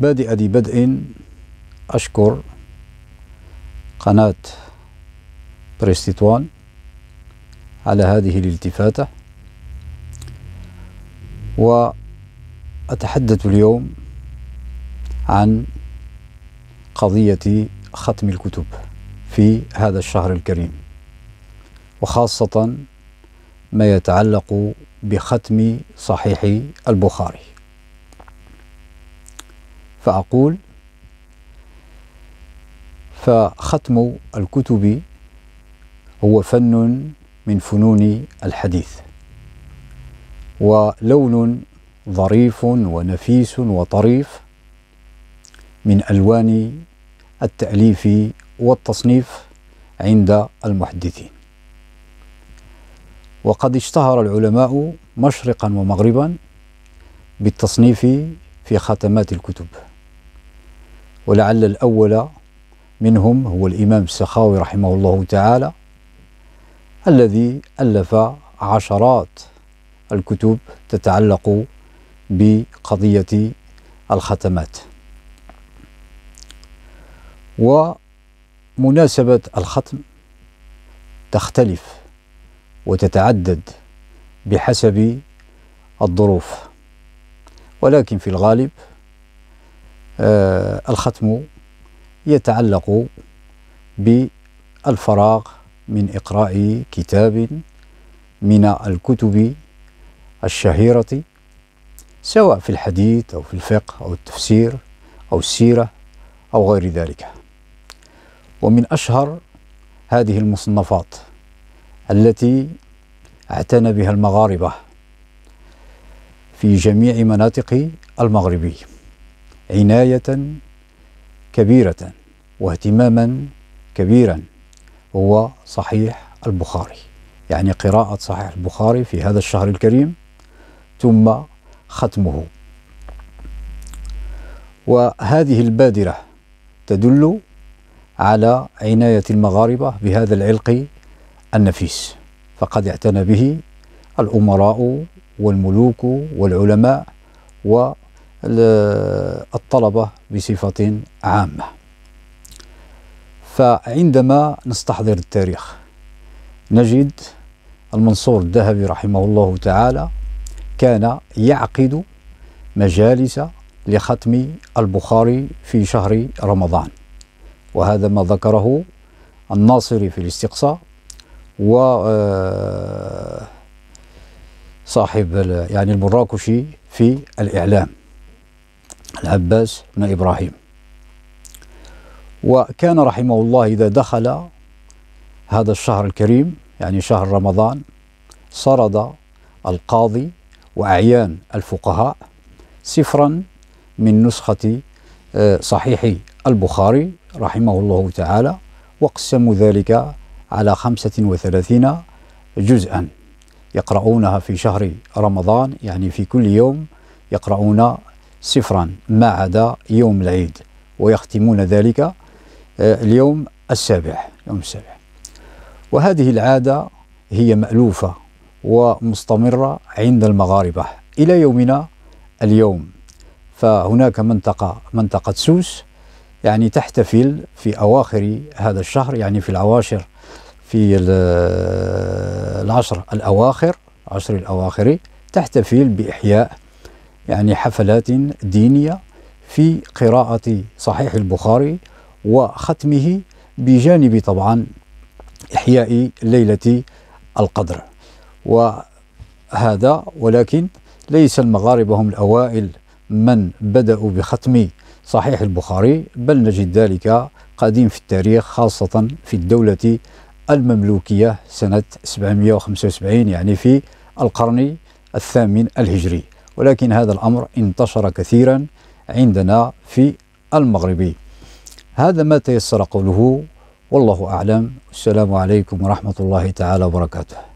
بادئ ذي بدء أشكر قناة بريستيتوان على هذه الالتفاتة وأتحدث اليوم عن قضية ختم الكتب في هذا الشهر الكريم وخاصة ما يتعلق بختم صحيح البخاري فأقول فختم الكتب هو فن من فنون الحديث ولون ظريف ونفيس وطريف من ألوان التأليف والتصنيف عند المحدثين وقد اشتهر العلماء مشرقا ومغربا بالتصنيف في ختمات الكتب ولعل الأول منهم هو الإمام السخاوي رحمه الله تعالى الذي ألف عشرات الكتب تتعلق بقضية الختمات ومناسبة الختم تختلف وتتعدد بحسب الظروف ولكن في الغالب آه، الختم يتعلق بالفراغ من إقراء كتاب من الكتب الشهيرة سواء في الحديث أو في الفقه أو التفسير أو السيرة أو غير ذلك ومن أشهر هذه المصنفات التي اعتنى بها المغاربة في جميع مناطق المغربي عناية كبيرة واهتماما كبيرا هو صحيح البخاري يعني قراءة صحيح البخاري في هذا الشهر الكريم ثم ختمه وهذه البادرة تدل على عناية المغاربة بهذا العلق النفيس فقد اعتنى به الأمراء والملوك والعلماء و الطلبة بصفة عامة فعندما نستحضر التاريخ نجد المنصور الذهبي رحمه الله تعالى كان يعقد مجالس لختم البخاري في شهر رمضان وهذا ما ذكره الناصري في الاستقصاء و آه، صاحب يعني المراكشي في الإعلام العباس بن إبراهيم وكان رحمه الله إذا دخل هذا الشهر الكريم يعني شهر رمضان سرد القاضي وأعيان الفقهاء سفرا من نسخة آه، صحيح البخاري رحمه الله تعالى واقسموا ذلك على 35 جزءا يقرؤونها في شهر رمضان يعني في كل يوم يقرؤون صفرا ما عدا يوم العيد ويختمون ذلك آه، اليوم السابع يوم السابع وهذه العادة هي مألوفة ومستمرة عند المغاربة إلى يومنا اليوم فهناك منطقة منطقة سوس يعني تحتفل في أواخر هذا الشهر يعني في العواشر في آه، العشر الأواخر العشر الأواخر تحتفل بإحياء يعني حفلات دينية في قراءة صحيح البخاري وختمه بجانب طبعا إحياء ليلة القدر وهذا ولكن ليس المغاربة هم الأوائل من بدأوا بختم صحيح البخاري بل نجد ذلك قديم في التاريخ خاصة في الدولة المملوكية سنة 775 يعني في القرن الثامن الهجري ولكن هذا الأمر انتشر كثيرا عندنا في المغربي هذا ما تيسر قوله والله أعلم السلام عليكم ورحمة الله تعالى وبركاته